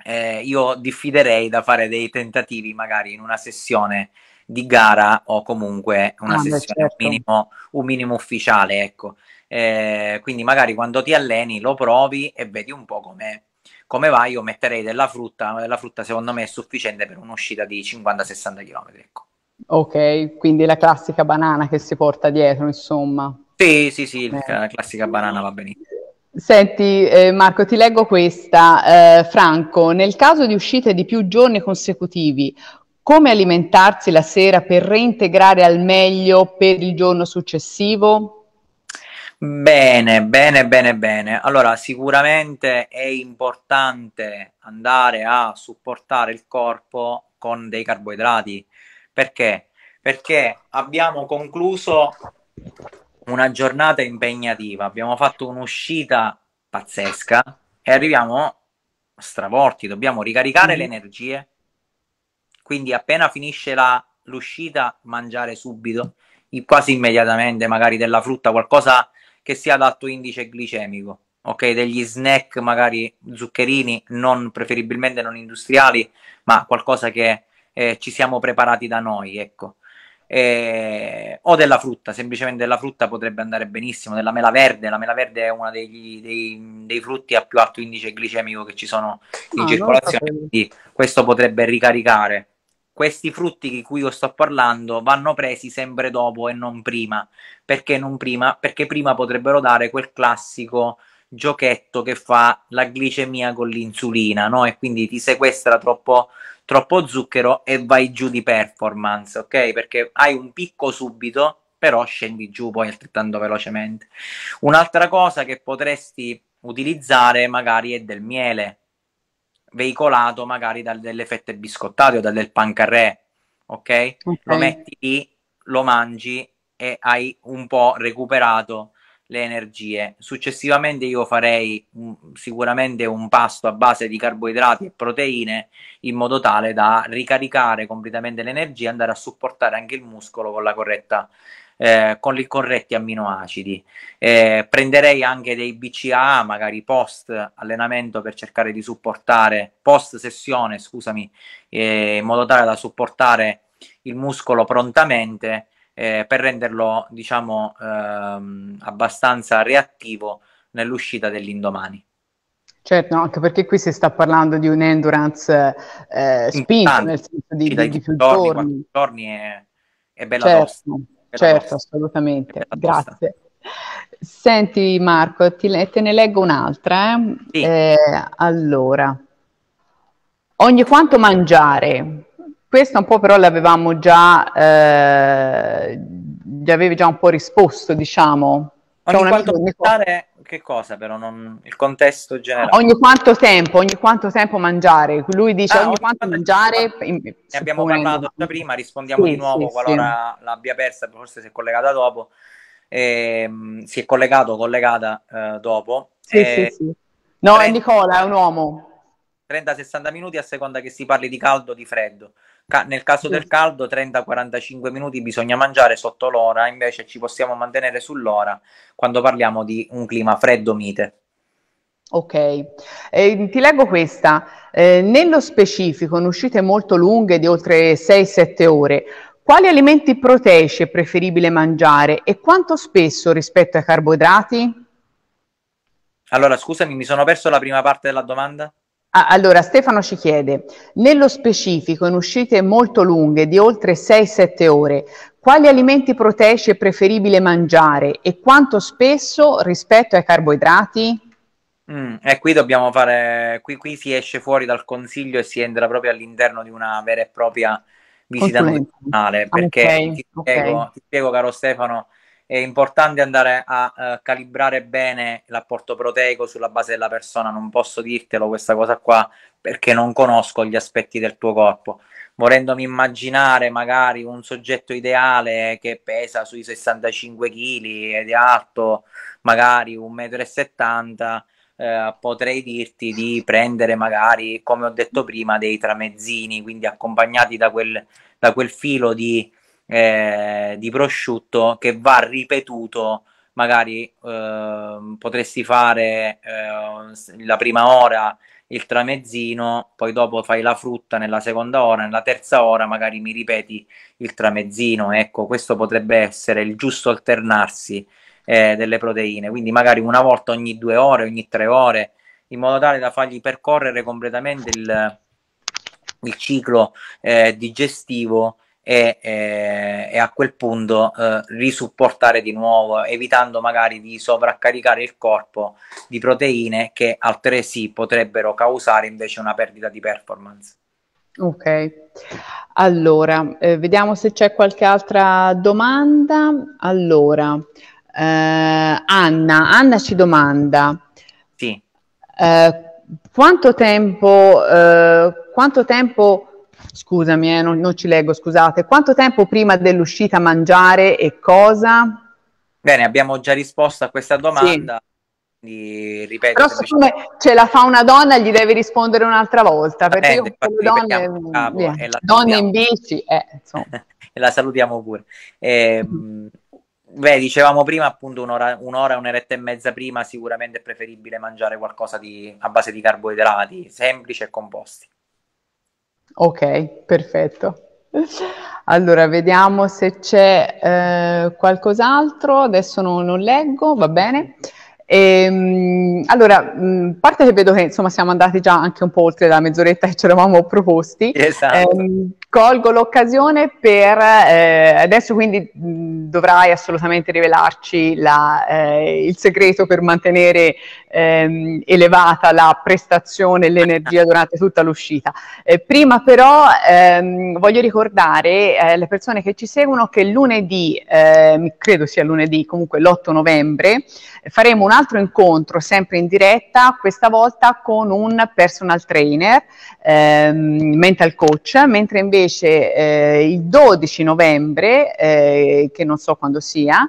eh, io diffiderei da fare dei tentativi magari in una sessione di gara o comunque una ah, sessione certo. un, minimo, un, minimo, ufficiale, ecco. Eh, quindi magari quando ti alleni lo provi e vedi un po' com'è come vai. io metterei della frutta, della frutta secondo me è sufficiente per un'uscita di 50-60 km. Ecco. Ok, quindi la classica banana che si porta dietro, insomma. Sì, sì, sì, eh. la classica banana va benissimo. Senti eh, Marco, ti leggo questa. Eh, Franco, nel caso di uscite di più giorni consecutivi, come alimentarsi la sera per reintegrare al meglio per il giorno successivo? Bene, bene, bene, bene. Allora, sicuramente è importante andare a supportare il corpo con dei carboidrati. Perché? Perché abbiamo concluso una giornata impegnativa, abbiamo fatto un'uscita pazzesca e arriviamo stravolti, dobbiamo ricaricare mm. le energie quindi appena finisce la, l'uscita, mangiare subito, quasi immediatamente, magari della frutta, qualcosa che sia ad alto indice glicemico. Ok, degli snack magari zuccherini, non preferibilmente non industriali, ma qualcosa che eh, ci siamo preparati da noi, ecco. Eh, o della frutta, semplicemente della frutta potrebbe andare benissimo, della mela verde, la mela verde è uno degli, dei, dei, frutti a più alto indice glicemico che ci sono in no, circolazione, quindi questo potrebbe ricaricare questi frutti di cui io sto parlando vanno presi sempre dopo e non prima. Perché non prima? Perché prima potrebbero dare quel classico giochetto che fa la glicemia con l'insulina, no? E quindi ti sequestra troppo, troppo zucchero e vai giù di performance, ok? Perché hai un picco subito, però scendi giù poi altrettanto velocemente. Un'altra cosa che potresti utilizzare magari è del miele, veicolato magari da delle fette biscottate o da del pancarré, okay? ok? Lo metti lì, lo mangi e hai un po' recuperato le energie. Successivamente io farei mh, sicuramente un pasto a base di carboidrati e proteine in modo tale da ricaricare completamente l'energia e andare a supportare anche il muscolo con la corretta eh, con i corretti amminoacidi. Eh, prenderei anche dei BCAA, magari post allenamento, per cercare di supportare, post sessione, scusami, eh, in modo tale da supportare il muscolo prontamente eh, per renderlo, diciamo, ehm, abbastanza reattivo nell'uscita dell'indomani. Certo, anche perché qui si sta parlando di un endurance eh, spinto, nel senso di, di, di più giorni. giorni è, è bella certo. tosta. Certo, assolutamente, grazie. Senti Marco, ti, te ne leggo un'altra. Eh? Sì. Eh, allora, ogni quanto mangiare? Questa un po' però l'avevamo già, eh, avevi già un po' risposto, diciamo. Cioè, ogni quanto mangiare che cosa, però non... il contesto generale. Ogni quanto tempo, ogni quanto tempo mangiare? Lui dice ah, ogni, ogni quanto mangiare. In... Ne abbiamo parlato già prima, rispondiamo sì, di nuovo sì, qualora sì. l'abbia persa, forse si è collegata dopo. E, ehm, si è collegato collegata eh, dopo. E... Eh, no, 30... è Nicola, è un uomo. 30-60 minuti a seconda che si parli di caldo o di freddo. Ca- nel caso del caldo 30-45 minuti bisogna mangiare sotto l'ora, invece ci possiamo mantenere sull'ora quando parliamo di un clima freddo mite. Ok, eh, ti leggo questa. Eh, nello specifico, in uscite molto lunghe di oltre 6-7 ore, quali alimenti proteici è preferibile mangiare e quanto spesso rispetto ai carboidrati? Allora, scusami, mi sono perso la prima parte della domanda. Ah, allora, Stefano ci chiede, nello specifico in uscite molto lunghe di oltre 6-7 ore, quali alimenti proteici è preferibile mangiare e quanto spesso rispetto ai carboidrati? Mm, e qui dobbiamo fare, qui, qui, si esce fuori dal consiglio e si entra proprio all'interno di una vera e propria visita nutrizionale, ah, perché okay, ti, okay. ti spiego caro Stefano, è importante andare a uh, calibrare bene l'apporto proteico sulla base della persona. Non posso dirtelo questa cosa qua perché non conosco gli aspetti del tuo corpo. Volendomi immaginare magari un soggetto ideale che pesa sui 65 kg ed è alto magari 1,70 m, eh, potrei dirti di prendere magari, come ho detto prima, dei tramezzini, quindi accompagnati da quel, da quel filo di eh, di prosciutto che va ripetuto magari eh, potresti fare eh, la prima ora il tramezzino, poi dopo fai la frutta nella seconda ora, nella terza ora magari mi ripeti il tramezzino, ecco, questo potrebbe essere il giusto alternarsi eh, delle proteine, quindi magari una volta ogni due ore, ogni tre ore, in modo tale da fargli percorrere completamente il, il ciclo eh, digestivo e, e, e a quel punto eh, risupportare di nuovo, evitando magari di sovraccaricare il corpo di proteine che altresì potrebbero causare invece una perdita di performance. Ok, allora eh, vediamo se c'è qualche altra domanda. Allora, eh, Anna, Anna ci domanda. Sì. Eh, quanto tempo, eh, quanto tempo Scusami, eh, non, non, ci leggo, scusate. Quanto tempo prima dell'uscita mangiare e cosa? Bene, abbiamo già risposto a questa domanda. Sì. ripeto, Però siccome ce la fa una donna, gli devi rispondere un'altra volta. Perché Bene, io donne, capo, via, donne in bici, eh, e la salutiamo pure. Eh, beh, dicevamo prima appunto un'ora, un'ora, un'oretta e mezza prima sicuramente è preferibile mangiare qualcosa di, a base di carboidrati semplice e composti. Ok, perfetto. Allora, vediamo se c'è eh, qualcos'altro. Adesso non, non leggo, va bene. E, ehm, allora, mh, parte che vedo che insomma siamo andati già anche un po' oltre la mezz'oretta che ci eravamo proposti. Esatto. Eh, colgo l'occasione per eh, adesso quindi mh, dovrai assolutamente rivelarci la, eh, il segreto per mantenere ehm, elevata la prestazione e l'energia durante tutta l'uscita. Eh, prima però ehm, voglio ricordare alle eh, persone che ci seguono che lunedì, ehm, credo sia lunedì, comunque l'8 novembre, Faremo un altro incontro sempre in diretta, questa volta con un personal trainer, ehm, mental coach, mentre invece eh, il 12 novembre, eh, che non so quando sia,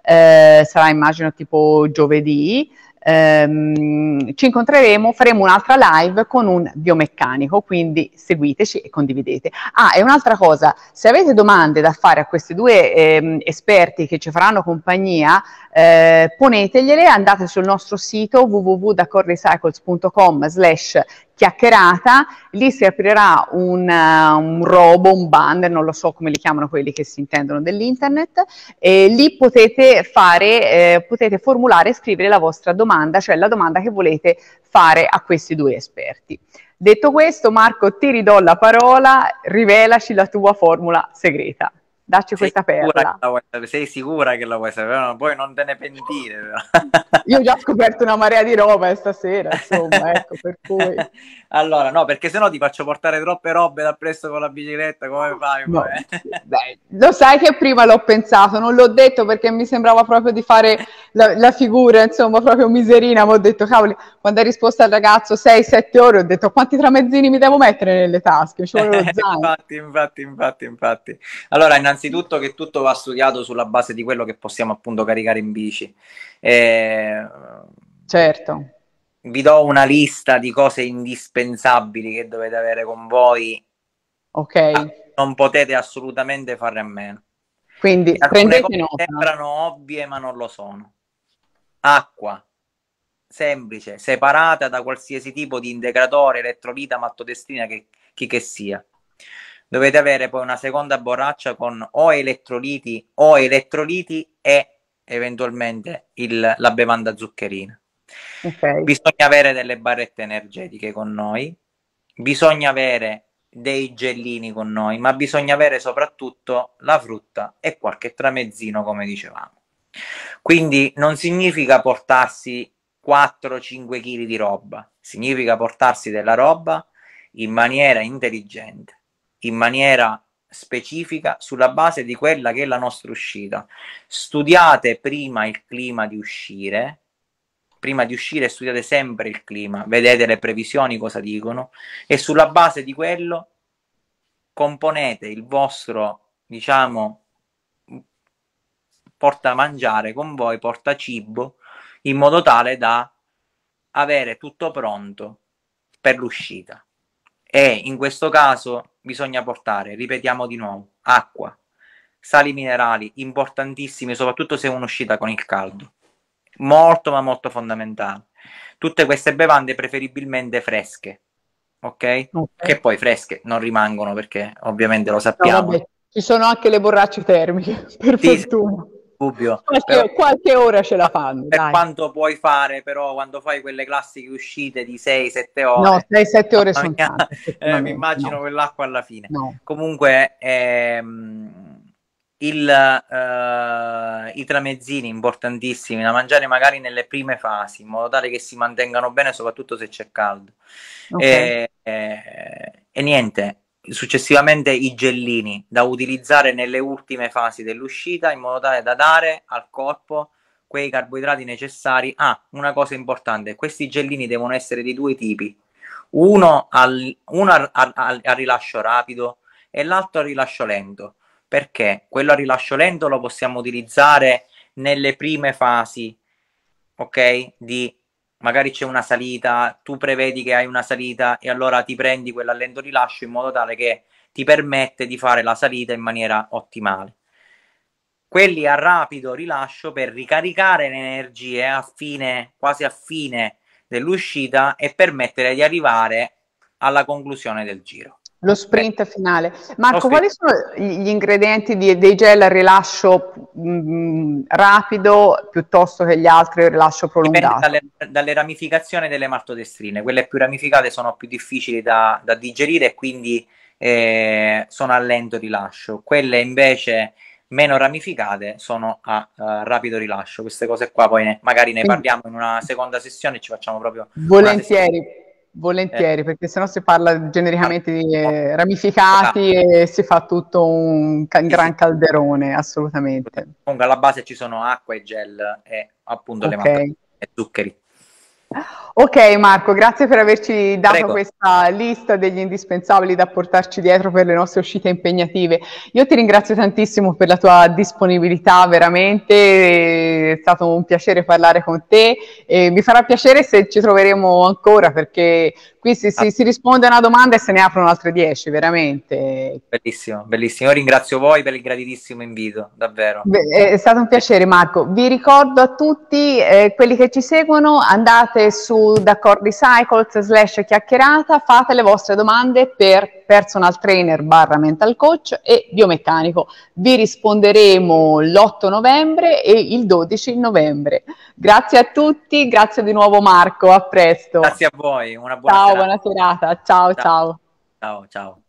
eh, sarà immagino tipo giovedì, ehm, ci incontreremo, faremo un'altra live con un biomeccanico, quindi seguiteci e condividete. Ah, e un'altra cosa, se avete domande da fare a questi due ehm, esperti che ci faranno compagnia, eh, ponetegliele, andate sul nostro sito www.d'accorrecycles.com slash chiacchierata, lì si aprirà un, uh, un, robo, un banner, non lo so come li chiamano quelli che si intendono dell'internet, e lì potete fare, eh, potete formulare e scrivere la vostra domanda, cioè la domanda che volete fare a questi due esperti. Detto questo, Marco, ti ridò la parola, rivelaci la tua formula segreta. Dacci sei questa perla. Vuoi, sei sicura che la vuoi sapere? No, poi non te ne pentire. Però. Io ho già scoperto una marea di roba stasera, insomma, ecco, per cui... Allora, no, perché sennò ti faccio portare troppe robe da presso con la bicicletta, come fai? No. Beh, lo sai che prima l'ho pensato, non l'ho detto perché mi sembrava proprio di fare la, la, figura, insomma, proprio miserina, mi ho detto, cavoli, quando hai risposto al ragazzo 6-7 ore, ho detto, quanti tramezzini mi devo mettere nelle tasche? infatti, infatti, infatti, infatti. Allora, innanzitutto che tutto va studiato sulla base di quello che possiamo appunto caricare in bici. Eh... Certo. Vi do una lista di cose indispensabili che dovete avere con voi. Ok. Ah, non potete assolutamente fare a meno. Quindi Alcune prendete nota. sembrano ovvie, ma non lo sono acqua semplice, separata da qualsiasi tipo di integratore, elettrolita, mattodestrina che, chi che sia. Dovete avere poi una seconda borraccia con o elettroliti o elettroliti e eventualmente il, la bevanda zuccherina. Okay. Bisogna avere delle barrette energetiche con noi, bisogna avere dei gellini con noi, ma bisogna avere soprattutto la frutta e qualche tramezzino, come dicevamo. Quindi non significa portarsi 4-5 kg di roba, significa portarsi della roba in maniera intelligente, in maniera specifica sulla base di quella che è la nostra uscita. Studiate prima il clima di uscire, prima di uscire studiate sempre il clima, vedete le previsioni cosa dicono e sulla base di quello componete il vostro, diciamo, porta a mangiare con voi, porta cibo, in modo tale da avere tutto pronto per l'uscita. E in questo caso bisogna portare, ripetiamo di nuovo, acqua, sali minerali, importantissimi, soprattutto se è un'uscita con il caldo. Molto ma molto fondamentale. Tutte queste bevande preferibilmente fresche, ok? Che poi fresche non rimangono perché ovviamente lo sappiamo. No, ci sono anche le borracce termiche, per sì, fortuna dubbio. Qualche, però, qualche ora ce la fanno. Per dai. quanto puoi fare, però, quando fai quelle classiche uscite di 6-7 ore. No, 6-7 ore sono tante, eh, Mi immagino no. quell'acqua alla fine. No. Comunque, ehm, il, eh, i tramezzini importantissimi da mangiare magari nelle prime fasi, in modo tale che si mantengano bene, soprattutto se c'è caldo. Okay. E, eh, e, eh, e niente, successivamente i gellini da utilizzare nelle ultime fasi dell'uscita in modo tale da dare al corpo quei carboidrati necessari. Ah, una cosa importante, questi gellini devono essere di due tipi, uno al, uno al, al, al rilascio rapido e l'altro al rilascio lento, perché quello a rilascio lento lo possiamo utilizzare nelle prime fasi, ok, di magari c'è una salita, tu prevedi che hai una salita e allora ti prendi quella a lento rilascio in modo tale che ti permette di fare la salita in maniera ottimale. Quelli a rapido rilascio per ricaricare le energie a fine, quasi a fine dell'uscita e permettere di arrivare alla conclusione del giro. Lo sprint Beh, finale. Marco, quali sono gli ingredienti di, dei gel a rilascio mh, mm, mm, rapido piuttosto che gli altri a rilascio prolungato? Dipende dalle, dalle, ramificazioni delle martodestrine. Quelle più ramificate sono più difficili da, da digerire e quindi eh, sono a lento rilascio. Quelle invece meno ramificate sono a uh, rapido rilascio. Queste cose qua poi ne, magari ne parliamo in una seconda sessione e ci facciamo proprio... Volentieri Volentieri, eh. perché sennò si parla genericamente di eh, ramificati ah. e si fa tutto un ca- gran calderone, assolutamente. Comunque alla base ci sono acqua e gel e appunto okay. le mappe e zuccheri. Ok Marco, grazie per averci dato Prego. questa lista degli indispensabili da portarci dietro per le nostre uscite impegnative. Io ti ringrazio tantissimo per la tua disponibilità, veramente è stato un piacere parlare con te e mi farà piacere se ci troveremo ancora perché Qui si, si, ah. si, risponde a una domanda e se ne aprono altre 10, veramente. Bellissimo, bellissimo. Io ringrazio voi per il graditissimo invito, davvero. Beh, è stato un piacere Marco. Vi ricordo a tutti eh, quelli che ci seguono, andate su D'accordi Cycles slash chiacchierata, fate le vostre domande per personal trainer barra mental coach e biomeccanico. Vi risponderemo l'8 novembre e il 12 novembre. Grazie a tutti, grazie di nuovo Marco, a presto. Grazie a voi, una buona ciao, serata. Buona serata. Ciao, ciao. Ciao, ciao. ciao.